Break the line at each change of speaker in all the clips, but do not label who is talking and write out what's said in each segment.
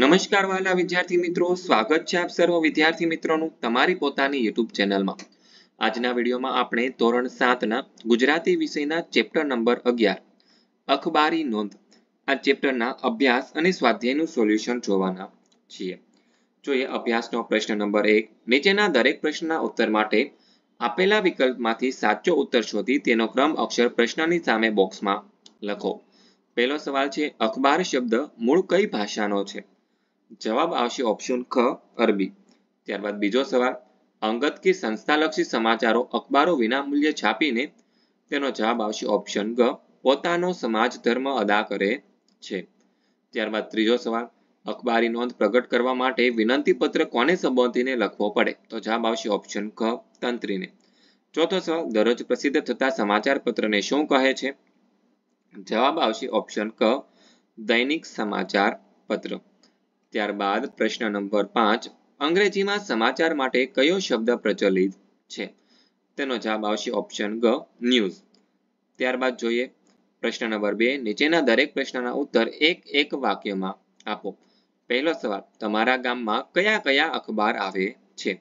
નમસ્કાર વાલા વિદ્યાર્થી મિત્રો સ્વાગત છે આપ સર્વ વિદ્યાર્થી મિત્રોનું તમારી પોતાની યુટ્યુબ ચેનલમાં આજના વિડીયોમાં આપણે ધોરણ સાતના ગુજરાતી વિષયના ચેપ્ટર નંબર અગિયાર અખબારી નોંધ આ ચેપ્ટરના અભ્યાસ અને સ્વાધ્યાયનું સોલ્યુશન જોવાના છીએ જોઈએ અભ્યાસનો પ્રશ્ન નંબર એક નીચેના દરેક પ્રશ્નના ઉત્તર માટે આપેલા વિકલ્પમાંથી સાચો ઉત્તર શોધી તેનો ક્રમ અક્ષર પ્રશ્નની સામે બોક્સમાં લખો પહેલો સવાલ છે અખબાર શબ્દ મૂળ કઈ ભાષાનો છે જવાબ આવશે ઓપ્શન ખ અરબી ત્યારબાદ બીજો સવાલ અંગત કે સંસ્થાલક્ષી સમાચારો અખબારો વિનામૂલ્યે છાપીને તેનો જવાબ આવશે ઓપ્શન ગ પોતાનો સમાજ ધર્મ અદા કરે છે ત્યારબાદ ત્રીજો સવાલ અખબારી નોંધ પ્રગટ કરવા માટે વિનંતી પત્ર કોને સંબોધીને લખવો પડે તો જવાબ આવશે ઓપ્શન ક તંત્રીને ચોથો સવાલ દરરોજ પ્રસિદ્ધ થતા સમાચાર પત્રને શું કહે છે જવાબ આવશે ઓપ્શન ક દૈનિક સમાચાર પત્ર ત્યારબાદ પ્રશ્ન નંબર પાંચ અંગ્રેજીમાં સમાચાર માટે કયો શબ્દ પ્રચલિત છે તેનો જવાબ આવશે ઓપ્શન ગ ન્યૂઝ ત્યારબાદ જોઈએ પ્રશ્ન નંબર બે નીચેના દરેક પ્રશ્નના ઉત્તર એક એક વાક્યમાં આપો પહેલો સવાલ તમારા ગામમાં કયા કયા અખબાર આવે છે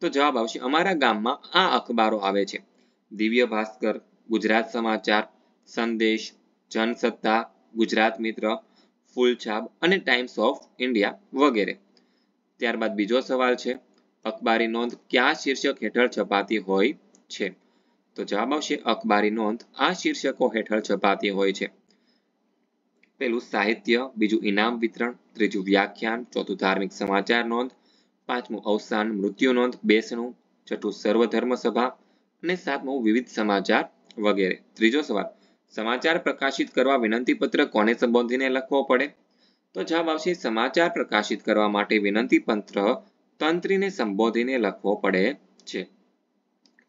તો જવાબ આવશે અમારા ગામમાં આ અખબારો આવે છે દિવ્ય ભાસ્કર ગુજરાત સમાચાર સંદેશ જનસત્તા ગુજરાત મિત્ર ફૂલ છાબ અને ટાઈમ્સ ઓફ ઇન્ડિયા વગેરે ત્યારબાદ બીજો સવાલ છે અખબારી નોંધ કયા શીર્ષક હેઠળ છપાતી હોય છે તો જવાબ આવશે અખબારી નોંધ આ શીર્ષકો હેઠળ છપાતી હોય છે પહેલું સાહિત્ય બીજું ઇનામ વિતરણ ત્રીજું વ્યાખ્યાન ચોથું ધાર્મિક સમાચાર નોંધ પાંચમું અવસાન મૃત્યુ નોંધ બેસણું છઠ્ઠું સર્વધર્મ સભા અને સાતમું વિવિધ સમાચાર વગેરે ત્રીજો સવાલ સમાચાર પ્રકાશિત કરવા વિનંતીપત્ર કોને સંબોધીને લખવો પડે તો જવાબ આવશે સમાચાર પ્રકાશિત કરવા માટે વિનંતીપત્ર તંત્રીને સંબોધીને લખવો પડે છે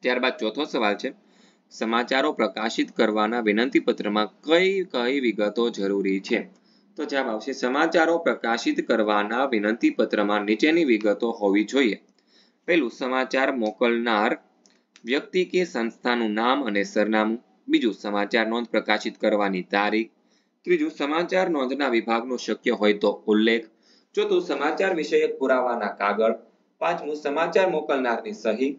ત્યારબાદ ચોથો સવાલ છે સમાચારો પ્રકાશિત કરવાના વિનંતીપત્રમાં કઈ કઈ વિગતો જરૂરી છે તો જવાબ આવશે સમાચારો પ્રકાશિત કરવાના વિનંતી પત્રમાં નીચેની વિગતો હોવી જોઈએ પહેલું સમાચાર મોકલનાર વ્યક્તિ કે સંસ્થાનું નામ અને સરનામું બીજું સમાચાર નોંધ પ્રકાશિત કરવાની તારીખ ત્રીજું સમાચાર નોંધના વિભાગનો શક્ય હોય તો ઉલ્લેખ ચોથું સમાચાર વિષયક પુરાવાના કાગળ પાંચમું સમાચાર મોકલનારની સહી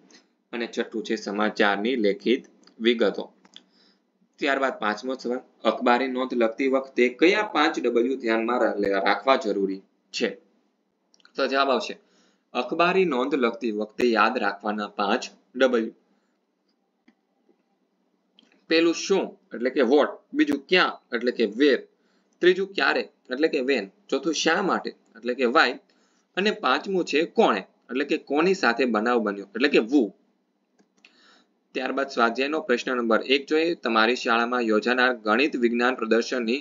અને છઠ્ઠું છે સમાચારની લેખિત વિગતો ત્યારબાદ પાંચમો સવાલ અખબારી નોંધ લખતી વખતે કયા પાંચ ડબલ્યુ ધ્યાનમાં રાખવા જરૂરી છે તો જવાબ આવશે અખબારી નોંધ લખતી વખતે યાદ રાખવાના પાંચ ડબલ્યુ પહેલું શું એટલે કે વોટ બીજું ક્યાં એટલે કે વેર ત્રીજું ક્યારે એટલે કે વેન ચોથું શા માટે એટલે કે વાય અને પાંચમું છે કોણે એટલે કે કોની સાથે બનાવ બન્યો એટલે કે વુ ત્યારબાદ સ્વાધ્યાયનો પ્રશ્ન નંબર એક જોઈએ તમારી શાળામાં યોજાનાર ગણિત વિજ્ઞાન પ્રદર્શનની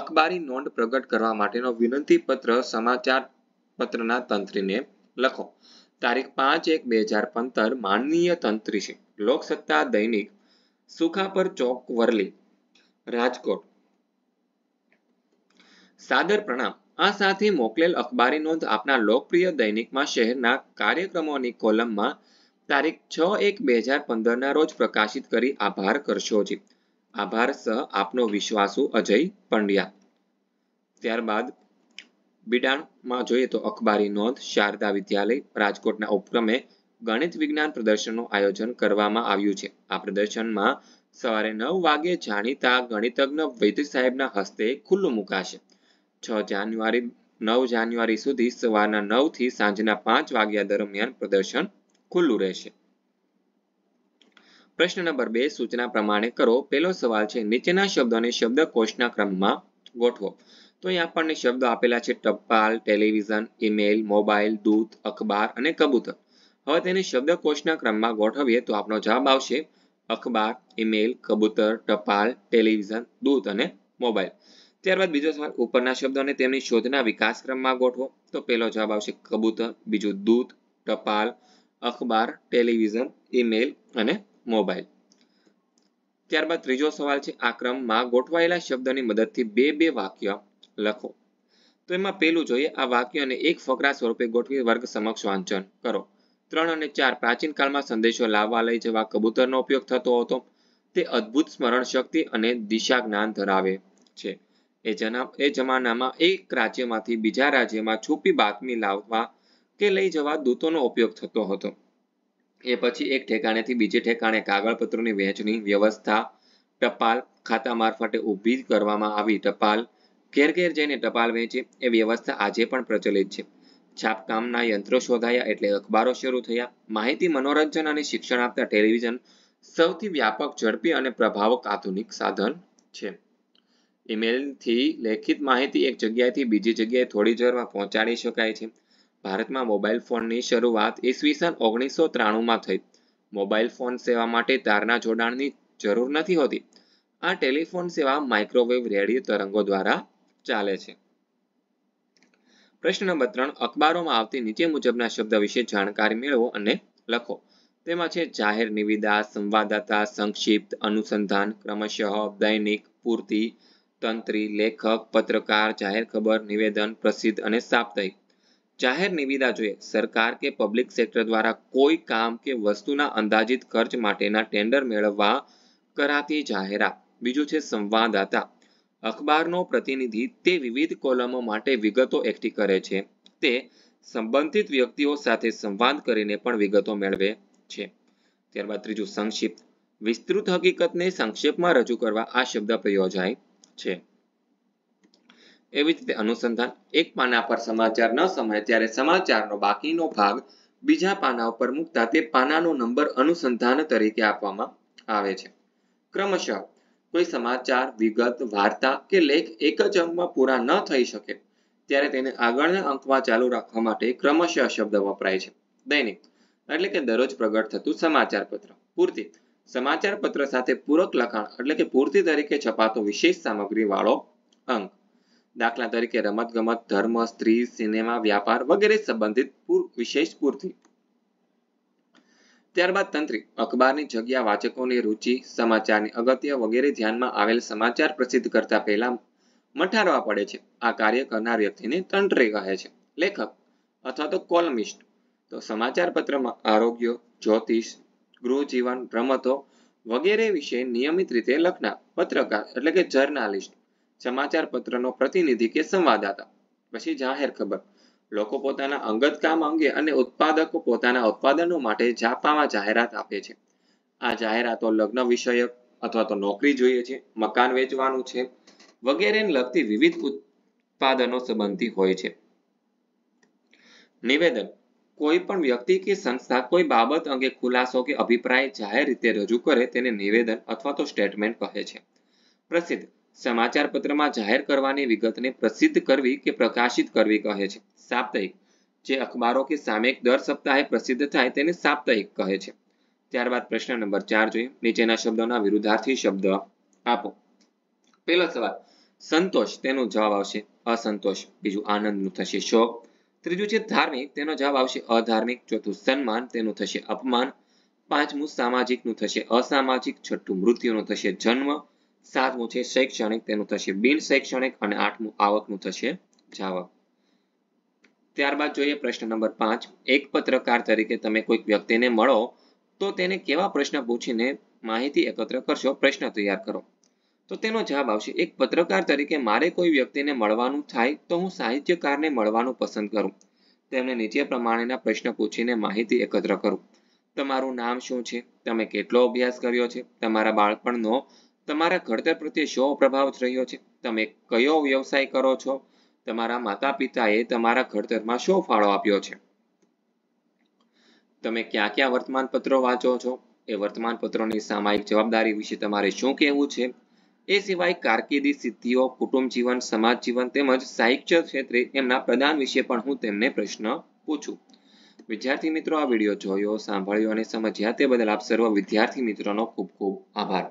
અખબારી નોંધ પ્રગટ કરવા માટેનો વિનંતી પત્ર સમાચાર પત્રના તંત્રીને લખો તારીખ પાંચ એક બે હજાર પંદર માનનીય તંત્રી છે લોકસત્તા દૈનિક સુખાપર ચોક વરલી રાજકોટ સાદર પ્રણામ આ સાથે મોકલેલ અખબારી નોંધ આપના લોકપ્રિય દૈનિકમાં શહેરના કાર્યક્રમોની કોલમમાં તારીખ છ એક બે હજાર પંદરના રોજ પ્રકાશિત કરી આભાર કરશો જી આભાર સહ આપનો વિશ્વાસુ અજય પંડ્યા ત્યારબાદ બિડાણમાં જોઈએ તો અખબારી નોંધ શારદા વિદ્યાલય રાજકોટના ઉપક્રમે ગણિત વિજ્ઞાન પ્રદર્શનનું આયોજન કરવામાં આવ્યું છે આ પ્રદર્શનમાં સવારે નવ વાગે જાણીતા ગણિતજ્ઞ વૈદ્ય સાહેબના હસ્તે ખુલ્લું મુકાશે છ જાન્યુઆરી નવ જાન્યુઆરી સુધી સવારના નવ થી સાંજના પાંચ વાગ્યા દરમિયાન પ્રદર્શન ખુલ્લું રહેશે પ્રશ્ન નંબર બે સૂચના પ્રમાણે કરો પેલો સવાલ છે નીચેના શબ્દોને શબ્દ કોષના ક્રમમાં ગોઠવો તો અહીં આપણને શબ્દો આપેલા છે ટપાલ ટેલિવિઝન ઈમેલ મોબાઈલ દૂધ અખબાર અને કબૂતર હવે તેને શબ્દકોશના ક્રમમાં ગોઠવીએ તો આપણો જવાબ આવશે અખબાર ઈમેલ કબૂતર ટપાલ ટેલિવિઝન દૂધ અને મોબાઈલ ત્યારબાદ બીજો સવાલ ઉપરના શબ્દોને તેમની શોધના વિકાસ ક્રમમાં ગોઠવો તો પહેલો જવાબ આવશે કબૂતર બીજું દૂધ ટપાલ અખબાર ટેલિવિઝન ઈમેલ અને મોબાઈલ ત્યારબાદ ત્રીજો સવાલ છે આ ક્રમમાં ગોઠવાયેલા શબ્દની મદદથી બે બે વાક્ય લખો તો એમાં પહેલું જોઈએ આ વાક્યને એક ફકરા સ્વરૂપે ગોઠવી વર્ગ સમક્ષ વાંચન કરો ત્રણ અને ચાર પ્રાચીન કાળમાં સંદેશો લાવવા લઈ જવા કબૂતરનો ઉપયોગ થતો હતો તે અદ્ભુત સ્મરણ શક્તિ અને દિશા જ્ઞાન ધરાવે છે એ જના એ જમાનામાં એક રાજ્યમાંથી બીજા રાજ્યમાં છુપી બાતમી લાવવા કે લઈ જવા દૂતોનો ઉપયોગ થતો હતો એ પછી એક ઠેકાણેથી બીજે ઠેકાણે કાગળપત્રોની વહેંચણી વ્યવસ્થા ટપાલ ખાતા મારફતે ઊભી કરવામાં આવી ટપાલ ઘેર ઘેર જઈને ટપાલ વહેંચે એ વ્યવસ્થા આજે પણ પ્રચલિત છે છાપકામના યંત્રો શોધાયા એટલે અખબારો શરૂ થયા માહિતી મનોરંજન અને શિક્ષણ આપતા ટેલિવિઝન સૌથી વ્યાપક ઝડપી અને પ્રભાવક આધુનિક સાધન છે ઈમેલથી લેખિત માહિતી એક જગ્યાએથી બીજી જગ્યાએ થોડી જ પહોંચાડી શકાય છે ભારતમાં મોબાઈલ ફોનની શરૂઆત ઈસવીસન ઓગણીસો ત્રાણુંમાં થઈ મોબાઈલ ફોન સેવા માટે તારના જોડાણની જરૂર નથી હોતી આ ટેલિફોન સેવા માઇક્રોવેવ રેડિયો તરંગો દ્વારા ચાલે છે પ્રશ્ન નંબર ત્રણ અખબારોમાં આવતી નીચે મુજબના શબ્દ વિશે જાણકારી મેળવો અને લખો તેમાં છે જાહેર નિવેદા સંવાદદાતા સંક્ષિપ્ત અનુસંધાન ક્રમશઃ દૈનિક પૂર્તિ તંત્રી લેખક પત્રકાર જાહેર ખબર નિવેદન પ્રસિદ્ધ અને સાપ્તાહિક જાહેર નિવેદા જોઈએ સરકાર કે પબ્લિક સેક્ટર દ્વારા કોઈ કામ કે વસ્તુના અંદાજિત ખર્ચ માટેના ટેન્ડર મેળવવા કરાતી જાહેરાત બીજું છે સંવાદદાતા અખબારનો પ્રતિનિધિ તે વિવિધ કોલમો માટે વિગતો એકઠી કરે છે તે સંબંધિત વ્યક્તિઓ સાથે સંવાદ કરીને પણ વિગતો મેળવે છે ત્યારબાદ ત્રીજું સંક્ષિપ્ત વિસ્તૃત હકીકતને સંક્ષેપમાં રજૂ કરવા આ શબ્દ પ્રયોજાય છે એવી જ રીતે અનુસંધાન એક પાના પર સમાચાર ન સમાય ત્યારે સમાચારનો બાકીનો ભાગ બીજા પાના ઉપર મૂકતા તે પાનાનો નંબર અનુસંધાન તરીકે આપવામાં આવે છે ક્રમશઃ કોઈ સમાચાર વિગત વાર્તા કે લેખ એક જ અંકમાં પૂરા ન થઈ શકે ત્યારે તેને આગળના અંકમાં ચાલુ રાખવા માટે ક્રમશઃ શબ્દ વપરાય છે દૈનિક એટલે કે દરરોજ પ્રગટ થતું સમાચાર પત્ર પૂર્તિ સમાચાર પત્ર સાથે પૂરક લખાણ એટલે કે પૂર્તિ તરીકે છપાતો વિશેષ સામગ્રી વાળો અંક દાખલા તરીકે રમત ગમત ધર્મ સ્ત્રી સિનેમા વ્યાપાર વગેરે સંબંધિત વિશેષ પૂર્તિ ત્યારબાદ તંત્રી અખબારની જગ્યા વાચકોની રુચિ સમાચારની અગત્ય વગેરે ધ્યાનમાં આવેલ સમાચાર પ્રસિદ્ધ કરતા પહેલા મઠારવા પડે છે આ કાર્ય કરનાર વ્યક્તિને તંત્રી કહે છે લેખક અથવા તો કોલમિસ્ટ તો સમાચાર પત્રમાં આરોગ્ય જ્યોતિષ ગૃહજીવન રમતો વગેરે વિશે નિયમિત રીતે લખનાર પત્રકાર એટલે કે જર્નાલિસ્ટ સમાચાર પત્રનો પ્રતિનિધિ કે સંવાદદાતા પછી જાહેર ખબર લોકો પોતાના અંગત કામ અંગે અને ઉત્પાદકો પોતાના ઉત્પાદનો માટે છાપામાં જાહેરાત આપે છે આ જાહેરાતો લગ્ન વિષયક અથવા તો નોકરી જોઈએ છે મકાન વેચવાનું છે વગેરેને લગતી વિવિધ ઉત્પાદનો સંબંધી હોય છે નિવેદન કોઈ પણ વ્યક્તિ કે સંસ્થા કોઈ બાબત અંગે ખુલાસો કે અભિપ્રાય જાહેર રીતે રજૂ કરે તેને નિવેદન અથવા તો સ્ટેટમેન્ટ કહે છે પ્રસિદ્ધ સમાચાર પત્રમાં જાહેર કરવાની વિગતને પ્રસિદ્ધ કરવી કે પ્રકાશિત કરવી કહે છે સાપ્તાહિક જે અખબારો કે સામયિક દર સપ્તાહે પ્રસિદ્ધ થાય તેને સાપ્તાહિક કહે છે ત્યારબાદ પ્રશ્ન નંબર ચાર જોઈએ નીચેના શબ્દોના વિરુદ્ધાર્થી શબ્દ આપો પહેલો સવાલ સંતોષ તેનો જવાબ આવશે અસંતોષ બીજું આનંદનું થશે શોક ત્રીજું છે ધાર્મિક તેનો જવાબ આવશે અધાર્મિક ચોથું સન્માન તેનું થશે અપમાન પાંચમું સામાજિકનું થશે અસામાજિક છઠ્ઠું મૃત્યુનો થશે જન્મ સાતમું છે શૈક્ષણિક તેનું થશે બિન શૈક્ષણિક અને આઠમું આવકનું થશે જાવક ત્યારબાદ જોઈએ પ્રશ્ન નંબર પાંચ એક પત્રકાર તરીકે તમે કોઈક વ્યક્તિને મળો તો તેને કેવા પ્રશ્ન પૂછીને માહિતી એકત્ર કરશો પ્રશ્ન તૈયાર કરો તો તેનો જવાબ આવશે એક પત્રકાર તરીકે મારે કોઈ વ્યક્તિને મળવાનું થાય તો હું સાહિત્યકારને મળવાનું પસંદ કરું તેમને નીચે પ્રમાણેના પ્રશ્ન પૂછીને માહિતી એકત્ર કરું તમારું નામ શું છે તમે કેટલો અભ્યાસ કર્યો છે તમારા બાળપણનો તમારા ઘડતર પ્રત્યે શો પ્રભાવ રહ્યો છે તમે કયો વ્યવસાય કરો છો તમારા માતા પિતાએ તમારા ઘડતરમાં શો ફાળો આપ્યો છે તમે ક્યાં ક્યાં વર્તમાનપત્રો વાંચો છો એ વર્તમાનપત્રોની સામાયિક જવાબદારી વિશે તમારે શું કહેવું છે એ સિવાય કારકિર્દી સિદ્ધિઓ કુટુંબ જીવન સમાજ જીવન તેમજ સાહિત્ય ક્ષેત્રે એમના પ્રદાન વિશે પણ હું તેમને પ્રશ્ન પૂછું વિદ્યાર્થી મિત્રો આ વિડીયો જોયો સાંભળ્યો અને સમજ્યા તે બદલ આપ સર્વ વિદ્યાર્થી મિત્રોનો ખૂબ ખૂબ આભાર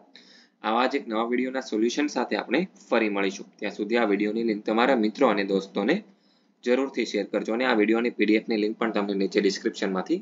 આવા જ એક નવા વિડીયોના સોલ્યુશન સાથે આપણે ફરી મળીશું ત્યાં સુધી આ વિડીયોની લિંક તમારા મિત્રો અને દોસ્તોને જરૂરથી શેર કરજો અને આ વિડીયોની પીડીએફની લિંક પણ તમને નીચે ડિસ્ક્રિપ્શનમાંથી